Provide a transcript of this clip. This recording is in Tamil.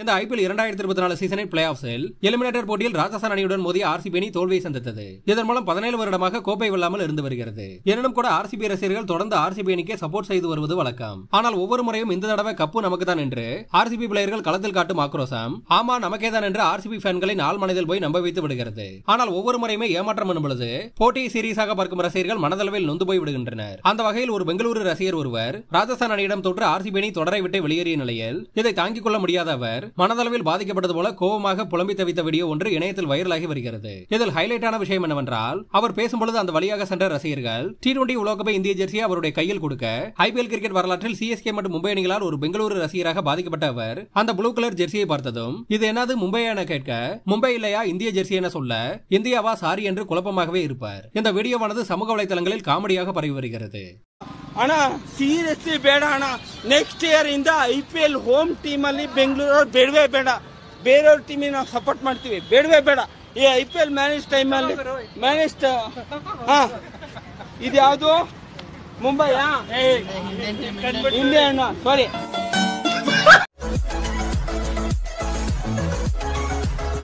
இந்த ஐபிஎல் இரண்டாயிரத்தி இருபத்தி நாலு சீசனின் பிளே ஆஃப்ஸில் எலிமினேட்டர் போட்டியில் ராஜஸ்தான் அணியுடன் மோதி ஆர்சிபி அணி தோல்வியை சந்தித்தது இதன் மூலம் பதினேழு வருடமாக கோப்பை வெல்லாமல் இருந்து வருகிறது எனினும் கூட ஆர்சிபி ரசிகர்கள் தொடர்ந்து ஆர்சிபி அணிக்கு சப்போர்ட் செய்து வருவது வழக்கம் ஆனால் ஒவ்வொரு முறையும் இந்த தடவை கப்பு நமக்கு தான் என்று ஆர்சிபி பிளேயர்கள் களத்தில் காட்டும் ஆக்ரோசம் ஆமா நமக்கே தான் என்று ஆர்சிபி ஃபேன்களின் ஆள் மனதில் போய் நம்ப வைத்து விடுகிறது ஆனால் ஒவ்வொரு முறையுமே ஏமாற்றம் எனும் பொழுது போட்டியை சீரியஸாக பார்க்கும் ரசிகர்கள் மனதளவில் நொந்து போய் விடுகின்றனர் அந்த வகையில் ஒரு பெங்களூரு ரசிகர் ஒருவர் ராஜஸ்தான் அணியிடம் தொற்று ஆர்சிபி அணி தொடரை விட்டு வெளியேறிய நிலையில் இதை தாங்கிக் கொள்ள முடியாத அவர் நடிகர் மனதளவில் பாதிக்கப்பட்டது போல கோபமாக புலம்பி தவித்த வீடியோ ஒன்று இணையத்தில் வைரலாகி வருகிறது இதில் ஹைலைட்டான விஷயம் என்னவென்றால் அவர் பேசும்பொழுது அந்த வழியாக சென்ற ரசிகர்கள் டி டுவெண்டி உலகப்பை இந்திய ஜெர்சியை அவருடைய கையில் கொடுக்க ஐபிஎல் கிரிக்கெட் வரலாற்றில் சிஎஸ்கே மற்றும் மும்பை அணிகளால் ஒரு பெங்களூரு ரசிகராக பாதிக்கப்பட்ட அவர் அந்த ப்ளூ கலர் ஜெர்சியை பார்த்ததும் இது என்னது மும்பை என கேட்க மும்பை இல்லையா இந்திய ஜெர்சி என சொல்ல இந்தியாவா சாரி என்று குழப்பமாகவே இருப்பார் இந்த வீடியோவானது சமூக வலைதளங்களில் காமெடியாக பரவி வருகிறது ಅಣ್ಣ ಸೀರಿಯಸ್ಲಿ ಬೇಡ ಅಣ್ಣ ನೆಕ್ಸ್ಟ್ ಇಯರ್ ಇಂದ ಐ ಪಿ ಎಲ್ ಹೋಮ್ ಟೀಮಲ್ಲಿ ಬೆಂಗಳೂರವ್ರು ಬೇಡವೇ ಬೇಡ ಬೇರೆಯವ್ರ ಟೀಮಿಗೆ ನಾವು ಸಪೋರ್ಟ್ ಮಾಡ್ತೀವಿ ಬೇಡವೇ ಬೇಡ ಈ ಐ ಪಿ ಎಲ್ ಮ್ಯಾನೇಜ್ ಟೈಮಲ್ಲಿ ಮ್ಯಾನೇಜ್ ಹಾಂ ಇದು ಯಾವುದು ಮುಂಬೈ ಇಂಡಿಯಾ ಅಣ್ಣ ಸಾರಿ